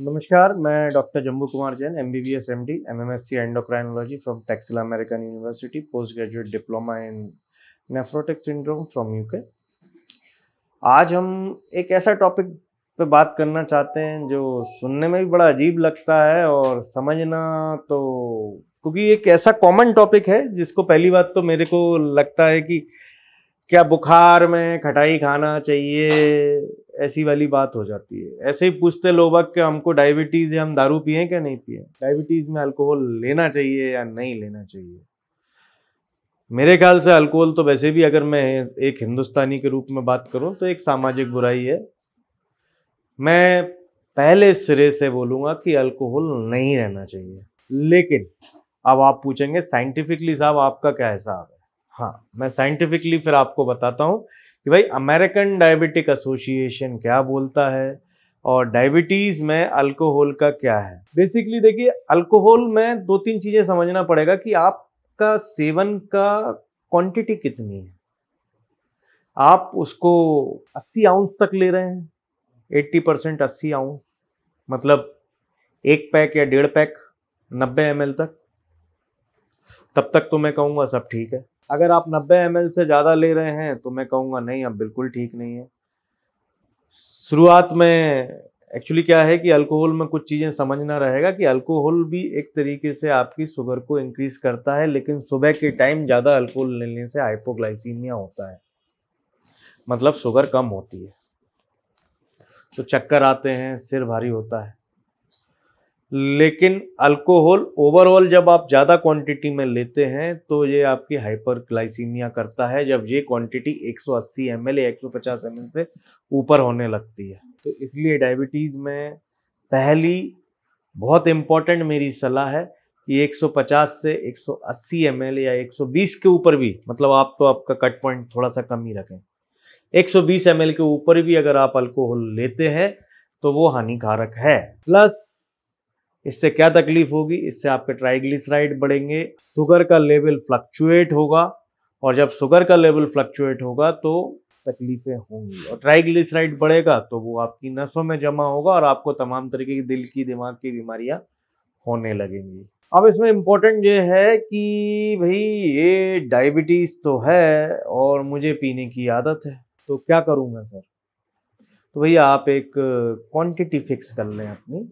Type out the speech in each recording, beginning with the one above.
नमस्कार मैं doctor Jambu Kumar Jain M B B S M D M M S C endocrinology from Texila American University post graduate diploma in nephrotic syndrome from UK आज हम एक ऐसा topic पे बात करना चाहते हैं जो सुनने में भी बड़ा अजीब लगता है और समझना तो क्योंकि एक ऐसा कॉमन टॉपिक है जिसको पहली बात तो मेरे को लगता है कि क्या बुखार में खटाई खाना चाहिए ऐसी वाली बात हो जाती है ऐसे ही पूछते लोग कि हमको डायबिटीज़ है हम दारू पिए क्या नहीं पिए डायबिटीज़ में अल्कोहल लेना चाहिए या नहीं लेना चाहिए मेरे ख्याल से अल्कोहल तो वैसे भी अगर मैं एक हिंदुस्तानी के रूप में बात करूं तो एक सामाजिक बुराई है मैं पहले सिरे से बोलूंगा कि अल्कोहल नहीं रहना चाहिए लेकिन अब आप पूछेंगे साइंटिफिकली साहब आपका क्या हिसाब है हाँ मैं साइंटिफिकली फिर आपको बताता हूँ कि भाई अमेरिकन डायबिटिक एसोसिएशन क्या बोलता है और डायबिटीज़ में अल्कोहल का क्या है बेसिकली देखिए अल्कोहल में दो तीन चीज़ें समझना पड़ेगा कि आपका सेवन का क्वांटिटी कितनी है आप उसको 80 आउंस तक ले रहे हैं 80 परसेंट अस्सी आउंस मतलब एक पैक या डेढ़ पैक 90 एम तक तब तक तो मैं कहूँगा सब ठीक है अगर आप 90 एम से ज़्यादा ले रहे हैं तो मैं कहूँगा नहीं अब बिल्कुल ठीक नहीं है शुरुआत में एक्चुअली क्या है कि अल्कोहल में कुछ चीज़ें समझना रहेगा कि अल्कोहल भी एक तरीके से आपकी शुगर को इंक्रीज करता है लेकिन सुबह के टाइम ज़्यादा अल्कोहल लेने से हाइपोग्लाइसीमिया होता है मतलब शुगर कम होती है तो चक्कर आते हैं सिर भारी होता है लेकिन अल्कोहल ओवरऑल जब आप ज़्यादा क्वांटिटी में लेते हैं तो ये आपकी हाइपरग्लाइसीमिया करता है जब ये क्वांटिटी 180 ml या 150 ml से ऊपर होने लगती है तो इसलिए डायबिटीज़ में पहली बहुत इम्पॉर्टेंट मेरी सलाह है कि 150 से 180 ml या 120 के ऊपर भी मतलब आप तो आपका कट पॉइंट थोड़ा सा कम ही रखें 120 ml के ऊपर भी अगर आप अल्कोहल लेते हैं तो वो हानिकारक है प्लस इससे क्या तकलीफ होगी इससे आपके ट्राइग्लिसराइड बढ़ेंगे शुगर का लेवल फ्लक्चुएट होगा और जब शुगर का लेवल फ्लक्चुएट होगा तो तकलीफें होंगी और ट्राइग्लिसराइड बढ़ेगा तो वो आपकी नसों में जमा होगा और आपको तमाम तरीके की दिल की दिमाग की बीमारियां होने लगेंगी अब इसमें इम्पोर्टेंट ये है कि भाई ये डायबिटीज़ तो है और मुझे पीने की आदत है तो क्या करूँगा सर तो भैया आप एक क्वांटिटी फिक्स कर लें अपनी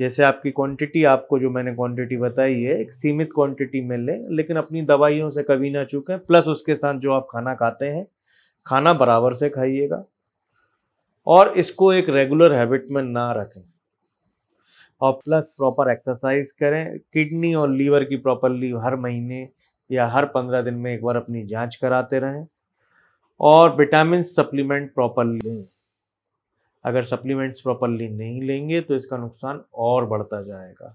जैसे आपकी क्वांटिटी आपको जो मैंने क्वांटिटी बताई है एक सीमित क्वांटिटी में लें लेकिन अपनी दवाइयों से कभी ना चूकें प्लस उसके साथ जो आप खाना खाते हैं खाना बराबर से खाइएगा और इसको एक रेगुलर हैबिट में ना रखें और प्लस प्रॉपर एक्सरसाइज करें किडनी और लीवर की प्रॉपरली हर महीने या हर पंद्रह दिन में एक बार अपनी जांच कराते रहें और विटामिन सप्लीमेंट प्रॉपरली लें अगर सप्लीमेंट्स प्रॉपरली नहीं लेंगे तो इसका नुकसान और बढ़ता जाएगा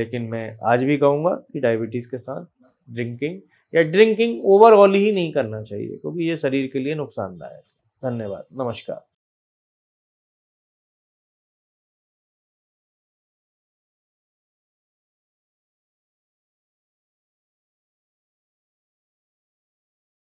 लेकिन मैं आज भी कहूँगा कि डायबिटीज़ के साथ ड्रिंकिंग या ड्रिंकिंग ओवरऑल ही नहीं करना चाहिए क्योंकि ये शरीर के लिए नुकसानदायक है धन्यवाद नमस्कार